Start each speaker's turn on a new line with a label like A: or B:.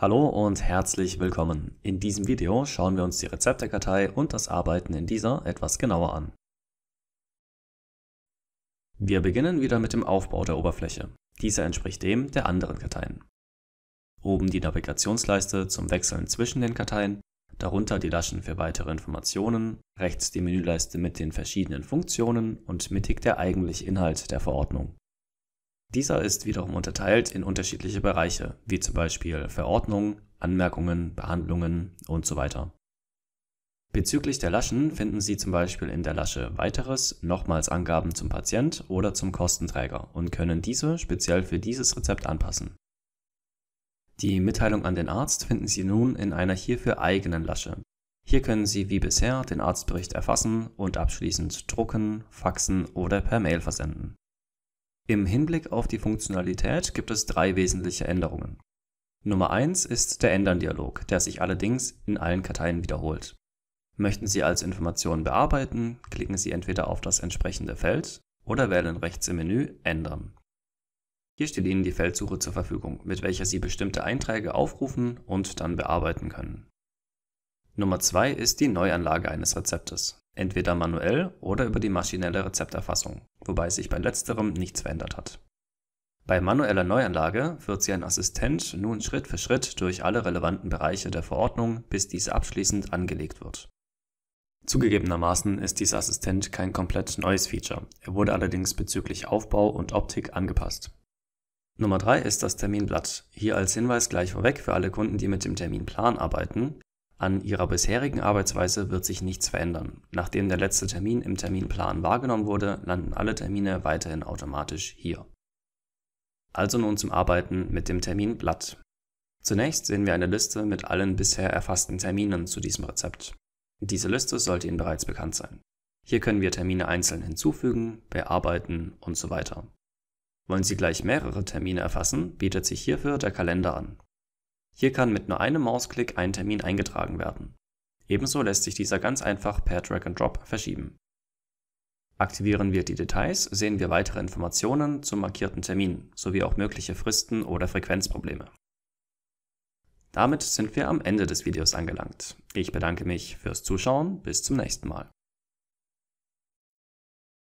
A: Hallo und herzlich willkommen. In diesem Video schauen wir uns die Rezeptekartei und das Arbeiten in dieser etwas genauer an. Wir beginnen wieder mit dem Aufbau der Oberfläche. Dieser entspricht dem der anderen Karteien. Oben die Navigationsleiste zum Wechseln zwischen den Karteien, darunter die Laschen für weitere Informationen, rechts die Menüleiste mit den verschiedenen Funktionen und mittig der eigentliche Inhalt der Verordnung. Dieser ist wiederum unterteilt in unterschiedliche Bereiche, wie zum Beispiel Verordnungen, Anmerkungen, Behandlungen und so weiter. Bezüglich der Laschen finden Sie zum Beispiel in der Lasche Weiteres nochmals Angaben zum Patient oder zum Kostenträger und können diese speziell für dieses Rezept anpassen. Die Mitteilung an den Arzt finden Sie nun in einer hierfür eigenen Lasche. Hier können Sie wie bisher den Arztbericht erfassen und abschließend drucken, faxen oder per Mail versenden im Hinblick auf die Funktionalität gibt es drei wesentliche Änderungen. Nummer 1 ist der Ändern-Dialog, der sich allerdings in allen Karteien wiederholt. Möchten Sie also Informationen bearbeiten, klicken Sie entweder auf das entsprechende Feld oder wählen rechts im Menü Ändern. Hier steht Ihnen die Feldsuche zur Verfügung, mit welcher Sie bestimmte Einträge aufrufen und dann bearbeiten können. Nummer 2 ist die Neuanlage eines Rezeptes entweder manuell oder über die maschinelle Rezepterfassung, wobei sich bei letzterem nichts verändert hat. Bei manueller Neuanlage führt sie ein Assistent nun Schritt für Schritt durch alle relevanten Bereiche der Verordnung, bis diese abschließend angelegt wird. Zugegebenermaßen ist dieser Assistent kein komplett neues Feature, er wurde allerdings bezüglich Aufbau und Optik angepasst. Nummer 3 ist das Terminblatt. Hier als Hinweis gleich vorweg für alle Kunden, die mit dem Terminplan arbeiten. An ihrer bisherigen Arbeitsweise wird sich nichts verändern. Nachdem der letzte Termin im Terminplan wahrgenommen wurde, landen alle Termine weiterhin automatisch hier. Also nun zum Arbeiten mit dem Terminblatt. Zunächst sehen wir eine Liste mit allen bisher erfassten Terminen zu diesem Rezept. Diese Liste sollte Ihnen bereits bekannt sein. Hier können wir Termine einzeln hinzufügen, bearbeiten und so weiter. Wollen Sie gleich mehrere Termine erfassen, bietet sich hierfür der Kalender an. Hier kann mit nur einem Mausklick ein Termin eingetragen werden. Ebenso lässt sich dieser ganz einfach per Drag and Drop verschieben. Aktivieren wir die Details, sehen wir weitere Informationen zum markierten Termin sowie auch mögliche Fristen oder Frequenzprobleme. Damit sind wir am Ende des Videos angelangt. Ich bedanke mich fürs Zuschauen, bis zum nächsten Mal.